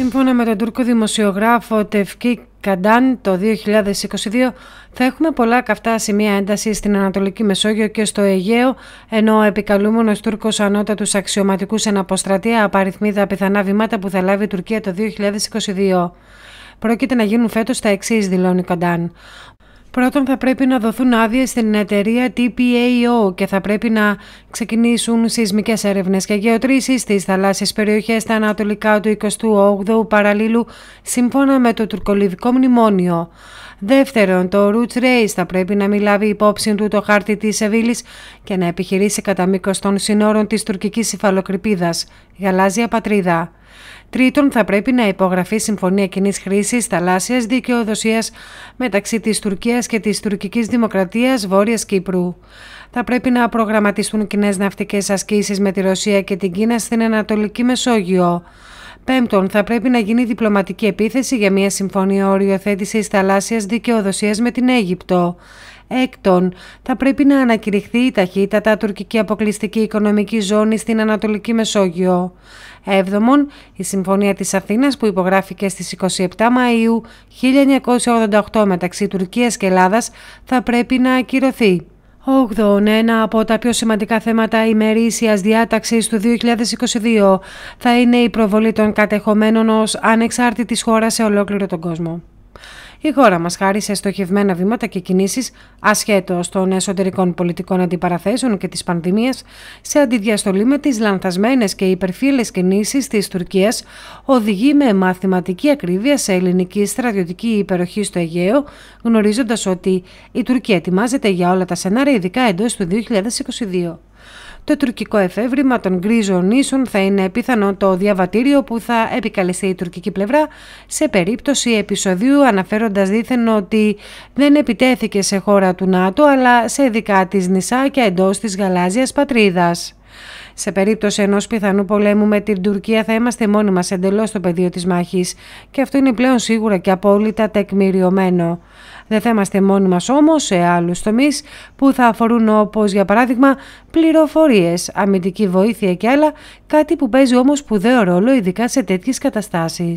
Σύμφωνα με τον Τούρκο δημοσιογράφο Τευκή Καντάν, το 2022 θα έχουμε πολλά καυτά σημεία ένταση στην Ανατολική Μεσόγειο και στο Αιγαίο, ενώ ο επικαλούμενος Τούρκος ανώτατους αξιωματικούς εναποστρατεία απαριθμεί τα πιθανά βήματα που θα λάβει η Τουρκία το 2022. Πρόκειται να γίνουν φέτος τα εξής, δηλώνει Καντάν. Πρώτον θα πρέπει να δοθούν άδειες στην εταιρεία TPAO και θα πρέπει να ξεκινήσουν σεισμικές έρευνες και γεωτρήσεις στις θαλάσσιες περιοχές στα ανατολικά του 28ου παραλίλου σύμφωνα με το τουρκολιβικό μνημόνιο. Δεύτερον, το Roots Race θα πρέπει να μην λάβει υπόψη του το χάρτη της Σεβίλης και να επιχειρήσει κατά μήκος των συνόρων της τουρκικής υφαλοκρηπίδας, γαλάζια πατρίδα. Τρίτον, θα πρέπει να υπογραφεί συμφωνία κοινής χρήσης θαλάσσιας δικαιοδοσίας μεταξύ της Τουρκίας και της Τουρκικής Δημοκρατίας Βόρειας Κύπρου. Θα πρέπει να προγραμματιστούν κοινές ναυτικές ασκήσεις με τη Ρωσία και την Κίνα στην Ανατολική Μεσόγειο. Πέμπτον, θα πρέπει να γίνει διπλωματική επίθεση για μια συμφωνία οριοθέτησης θαλάσσιας δικαιοδοσίας με την Αίγυπτο. Έκτον, θα πρέπει να ανακηρυχθεί η ταχύτατα τουρκική αποκλειστική οικονομική ζώνη στην Ανατολική Μεσόγειο. Έβδομον, η Συμφωνία της Αθήνας που υπογράφηκε στις 27 Μαΐου 1988 μεταξύ Τουρκίας και Ελλάδας θα πρέπει να ακυρωθεί. Όγδον, Ένα από τα πιο σημαντικά θέματα ημερήσιας διάταξης του 2022 θα είναι η προβολή των κατεχομένων ως ανεξάρτητης χώρας σε ολόκληρο τον κόσμο η χώρα μας χάρισε στοχευμένα βήματα και κινήσεις ασχέτως των εσωτερικών πολιτικών αντιπαραθέσεων και της πανδημίας σε αντιδιαστολή με τις λανθασμένες και υπερφύλες κινήσεις της Τουρκίας, οδηγεί με μαθηματική ακρίβεια σε ελληνική στρατιωτική υπεροχή στο Αιγαίο, γνωρίζοντας ότι η Τουρκία ετοιμάζεται για όλα τα σενάρια, ειδικά εντός του 2022. Το τουρκικό εφεύρημα των γκρίζων νήσων θα είναι πιθανό το διαβατήριο που θα επικαλεστεί η τουρκική πλευρά σε περίπτωση επεισοδίου αναφέροντας δήθεν ότι δεν επιτέθηκε σε χώρα του ΝΑΤΟ αλλά σε δικά της νησάκια εντός της γαλάζιας πατρίδας. Σε περίπτωση ενός πιθανού πολέμου με την Τουρκία, θα είμαστε μόνοι μας εντελώς στο πεδίο της μάχης και αυτό είναι πλέον σίγουρα και απόλυτα τεκμηριωμένο. Δεν θα είμαστε μόνοι μας όμως σε άλλους τομείς που θα αφορούν όπως για παράδειγμα πληροφορίες, αμυντική βοήθεια και άλλα, κάτι που παίζει όμως σπουδαίο ρόλο ειδικά σε τέτοιες καταστάσεις.